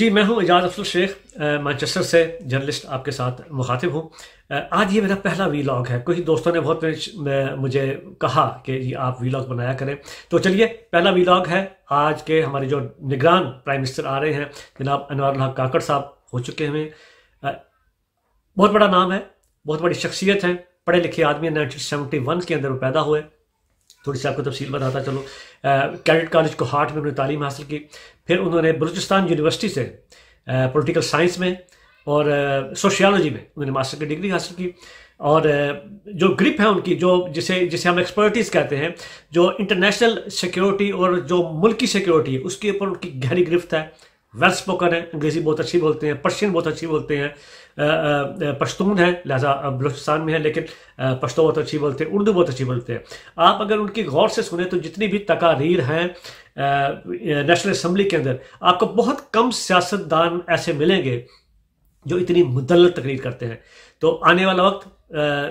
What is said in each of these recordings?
जी मैं हूं एजाज अफसल शेख मैनचेस्टर से जर्नलिस्ट आपके साथ मुखातिब हूं आज ये मेरा पहला वीलॉग है कुछ दोस्तों ने बहुत मुझे कहा कि जी आप वीलॉग बनाया करें तो चलिए पहला वीलॉग है आज के हमारे जो निगरान प्राइम मिनिस्टर आ रहे हैं जनाब अनवर हक काकड़ साहब हो चुके हैं बहुत बड़ा नाम है बहुत बड़ी शख्सियत है पढ़े लिखे आदमी नाइनटीन सेवेंटी वन के अंदर वो पैदा हुए थोड़ी सी आपको तफसील बताता चलो कैडेट कॉलेज को हार्ट में उन्होंने तालीम हासिल की फिर उन्होंने बलूचिस्तान यूनिवर्सिटी से पोलिटिकल साइंस में और सोशियोलॉजी में उन्होंने मास्टर की डिग्री हासिल की और जो ग्रिप है उनकी जो जिसे जिसे हम एक्सपर्टीज़ कहते हैं जो इंटरनेशनल सिक्योरिटी और जो मुल्की सिक्योरिटी है उसके ऊपर उनकी गहरी गिरफ्त है वेल स्पोकन है अंग्रेज़ी बहुत अच्छी बोलते हैं पर्शियन बहुत अच्छी बोलते हैं पश्तून है लिहाजा बलोचिस्तान में है लेकिन पश्तो बहुत अच्छी बोलते हैं उर्दू बहुत अच्छी बोलते हैं आप अगर उनकी गौर से सुने तो जितनी भी तकारीर हैं नेशनल असम्बली के अंदर आपको बहुत कम सियासतदान ऐसे मिलेंगे जो इतनी मुदलत तकरीर करते हैं तो आने वाला वक्त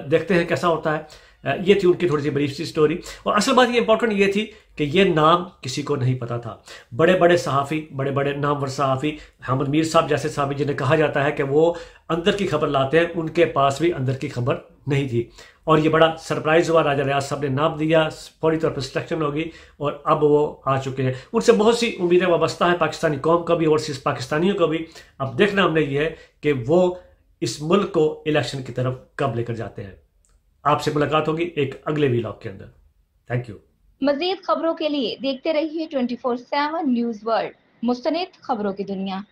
देखते हैं कैसा होता है ये थी उनकी थोड़ी सी ब्रीफ सी स्टोरी और असल बात ये इंपॉर्टेंट ये थी कि ये नाम किसी को नहीं पता था बड़े बड़े सहाफ़ी बड़े बड़े नामवर सहाफ़ी हमद मीर साहब जैसे सहाफ़ी जिन्हें कहा जाता है कि वो अंदर की खबर लाते हैं उनके पास भी अंदर की खबर नहीं थी और ये बड़ा सरप्राइज़ हुआ राजा रियाज साहब ने नाम दिया फौरी तौर पर सिलेक्शन होगी और अब वो आ चुके हैं उनसे बहुत सी उम्मीदें वाबस्ता हैं पाकिस्तानी कौम का भी और सिर्फ पाकिस्तानियों का भी अब देखना हमने ये है कि वो इस मुल्क को इलेक्शन की तरफ कब लेकर जाते हैं आपसे मुलाकात होगी एक अगले वीलॉग के अंदर थैंक यू मजीद खबरों के लिए देखते रहिए twenty four seven news world मुस्तनद खबरों की दुनिया